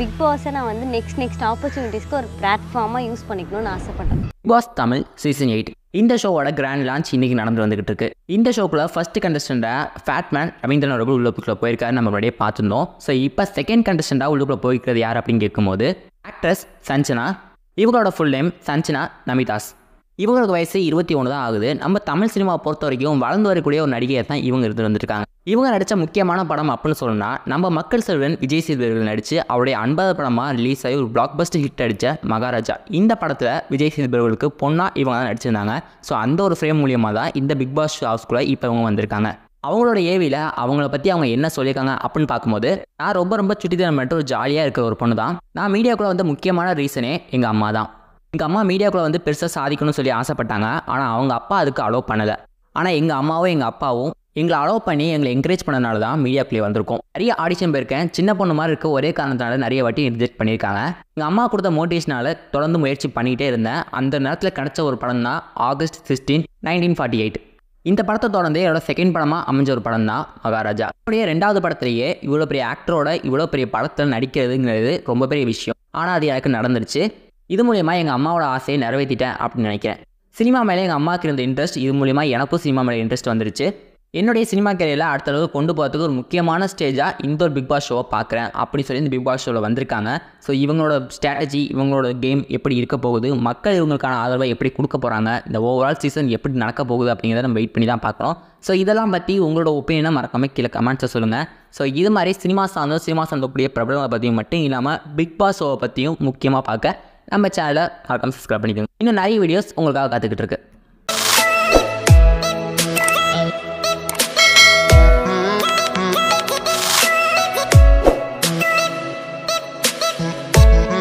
big பாஸை நான் வந்து நெக்ஸ்ட் நெக்ஸ்ட் ஆப்பர்ச்சுனிட்டிஸ்க்கு ஒரு பிளாட்ஃபார்மாக யூஸ் பண்ணிக்கணும்னு ஆசைப்பட்டேன் பாஸ் தமிழ் சீசன் எயிட் இந்த ஷோவோட கிராண்ட் லான்ச் இன்றைக்கி நடந்து வந்துகிட்டு இருக்கு இந்த ஷோக்குள்ள ஃபர்ஸ்ட் கண்டஸ்டண்டாக ஃபேட்மேன் ரவீந்திரன் அவர்கள் உள்ளுக்குள்ளே போயிருக்காரு நம்ம முன்னாடியே பார்த்துருந்தோம் ஸோ இப்போ செகண்ட் கண்டஸ்டண்டாக உள்ளுக்குள்ள போயிருக்கிறது யார் அப்படின்னு கேட்கும்போது ஆக்ட்ரஸ் சஞ்சனா இவங்களோட ஃபுல் நேம் சஞ்சனா நமிதாஸ் இவங்களுக்கு வயசு இருபத்தி ஒன்று தான் ஆகுது நம்ம தமிழ் சினிமாவை பொறுத்த வரைக்கும் வளர்ந்து வரக்கூடிய ஒரு நடிகையை தான் இவங்க இருந்து வந்திருக்காங்க இவங்க நடித்த முக்கியமான படம் அப்படின்னு சொல்லணும்னா நம்ம மக்கள் செல்வன் விஜய் சேதுபதிகள் நடித்து அவருடைய அன்பாத படமாக ரிலீஸ் ஆகி ஒரு பிளாக் பஸ்ட் ஹிட் அடித்த மகாராஜா இந்த படத்தில் விஜய் சேதுபதிகளுக்கு பொண்ணாக இவங்க தான் நடிச்சிருந்தாங்க ஸோ அந்த ஒரு ஃப்ரேம் மூலியமாக தான் இந்த பிக் பாஸ் ஹவுஸ்குள்ளே இப்போ இவங்க வந்திருக்காங்க அவங்களோட ஏவியில் அவங்கள பற்றி அவங்க என்ன சொல்லியிருக்காங்க அப்படின்னு பார்க்கும்போது நான் ரொம்ப ரொம்ப சுட்டித்தனம் மட்டும் ஜாலியாக இருக்கிற ஒரு பொண்ணு தான் நான் மீடியாக்குள்ளே வந்த முக்கியமான ரீசனே எங்கள் அம்மா தான் எங்கள் அம்மா மீடியாக்குள்ளே வந்து பெருசாக சாதிக்கணும்னு சொல்லி ஆசைப்பட்டாங்க ஆனால் அவங்க அப்பா அதுக்கு அலோவ் பண்ணலை ஆனால் எங்கள் அம்மாவும் எங்கள் அப்பாவும் எங்களை அலோவ் பண்ணி எங்களை என்கரேஜ் பண்ணனால தான் மீடியாக்குள்ளே வந்திருக்கோம் நிறைய ஆடிஷன் போயிருக்கேன் சின்ன பொண்ணு மாதிரி இருக்க ஒரே காரணத்தினால நிறைய வாட்டி ரிஜெக்ட் பண்ணியிருக்காங்க எங்கள் அம்மா கொடுத்த மோட்டிவேஷனால் தொடர்ந்து முயற்சி பண்ணிகிட்டே இருந்தேன் அந்த நேரத்தில் கிடச்ச ஒரு படம் தான் August sixteen nineteen forty eight இந்த படத்தை தொடர்ந்து என்னோட செகண்ட் படமாக அமைஞ்ச ஒரு படம் தான் மகாராஜா அப்படியே ரெண்டாவது படத்துலேயே இவ்வளோ பெரிய ஆக்டரோட இவ்வளோ பெரிய படத்தில் நடிக்கிறதுங்கிறது ரொம்ப பெரிய விஷயம் ஆனால் அது எனக்கு நடந்துருச்சு இது மூலயமா எங்கள் அம்மாவோட ஆசையை நிறைவேற்றிட்டேன் அப்படின்னு நினைக்கிறேன் சினிமா மேலே எங்கள் அம்மாவுக்கு இருந்த இன்ட்ரெஸ்ட் இது மூலிமா எனக்கும் சினிமா மேலே இன்ட்ரெஸ்ட் வந்துருச்சு என்னுடைய சினிமா கேரியரில் அடுத்த அளவு கொண்டு போகிறதுக்கு ஒரு முக்கியமான ஸ்டேஜாக இந்த ஒரு பிக் பாஸ் ஷோவை பார்க்குறேன் அப்படின்னு சொல்லி இந்த பிக் பாஸ் ஷோவில் வந்திருக்காங்க ஸோ இவங்களோட ஸ்ட்ராட்டஜி இவங்களோட கேம் எப்படி இருக்க போகுது மக்கள் இவங்களுக்கான ஆதரவை எப்படி கொடுக்க போகிறாங்க இந்த ஓவரால் சீசன் எப்படி நடக்க போகுது அப்படிங்கிறத நம்ம வெயிட் பண்ணி தான் பார்க்குறோம் ஸோ இதெல்லாம் பற்றி உங்களோட ஒப்பீனியனை மறக்காம கீழே கமெண்ட்ஸை சொல்லுங்கள் ஸோ இது மாதிரி சினிமா சார்ந்தும் சினிமா சார்ந்தக்கூடிய பிரபலங்களை பற்றியும் மட்டும் இல்லாமல் பிக் பாஸ் ஷோவை பற்றியும் முக்கியமாக பார்க்க நம்ம சேனலை மறக்காமல் சப்ஸ்கிரைப் பண்ணிக்கோங்க இன்னும் நிறைய வீடியோஸ் உங்களுக்காக காத்துக்கிட்டு இருக்கு